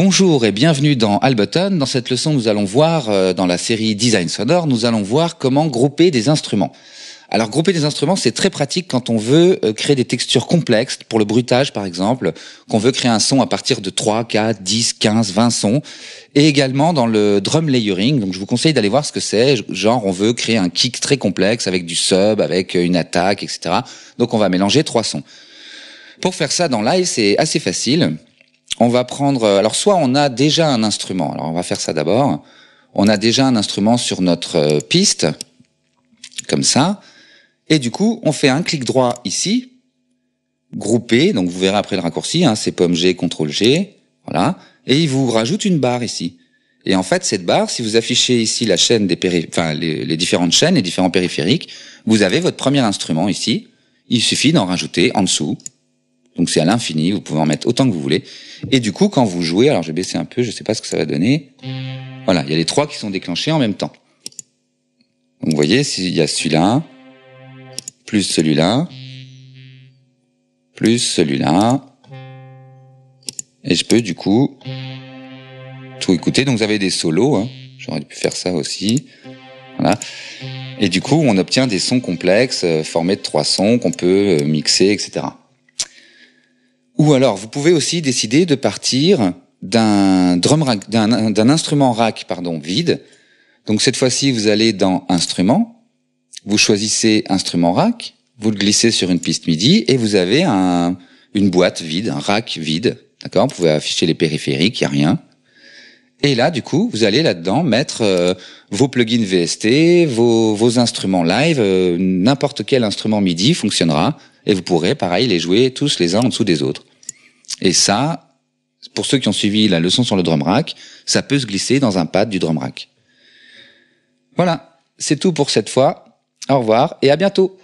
Bonjour et bienvenue dans Alberton. Dans cette leçon, nous allons voir, euh, dans la série Design Sonore, nous allons voir comment grouper des instruments. Alors grouper des instruments, c'est très pratique quand on veut euh, créer des textures complexes, pour le bruitage par exemple, qu'on veut créer un son à partir de 3, 4, 10, 15, 20 sons, et également dans le drum layering, donc je vous conseille d'aller voir ce que c'est, genre on veut créer un kick très complexe avec du sub, avec euh, une attaque, etc. Donc on va mélanger trois sons. Pour faire ça dans live, c'est assez facile on va prendre. Euh, alors, soit on a déjà un instrument. Alors, on va faire ça d'abord. On a déjà un instrument sur notre euh, piste, comme ça. Et du coup, on fait un clic droit ici, grouper. Donc, vous verrez après le raccourci. Hein, c'est pomme G, contrôle G. Voilà. Et il vous rajoute une barre ici. Et en fait, cette barre, si vous affichez ici la chaîne des les, les, différentes chaînes, les différents périphériques, vous avez votre premier instrument ici. Il suffit d'en rajouter en dessous. Donc c'est à l'infini, vous pouvez en mettre autant que vous voulez. Et du coup, quand vous jouez, alors je vais baisser un peu, je ne sais pas ce que ça va donner. Voilà, il y a les trois qui sont déclenchés en même temps. Donc vous voyez, s'il y a celui-là, plus celui-là, plus celui-là. Et je peux du coup tout écouter. Donc vous avez des solos, hein. j'aurais pu faire ça aussi. Voilà. Et du coup, on obtient des sons complexes euh, formés de trois sons qu'on peut euh, mixer, etc. Ou alors, vous pouvez aussi décider de partir d'un drum d'un instrument rack, pardon, vide. Donc cette fois-ci, vous allez dans instrument, vous choisissez instrument rack, vous le glissez sur une piste MIDI et vous avez un, une boîte vide, un rack vide. D'accord Vous pouvez afficher les périphériques, il n'y a rien. Et là, du coup, vous allez là-dedans mettre euh, vos plugins VST, vos, vos instruments live, euh, n'importe quel instrument MIDI fonctionnera, et vous pourrez, pareil, les jouer tous les uns en dessous des autres. Et ça, pour ceux qui ont suivi la leçon sur le drum rack, ça peut se glisser dans un pad du drum rack. Voilà, c'est tout pour cette fois. Au revoir et à bientôt.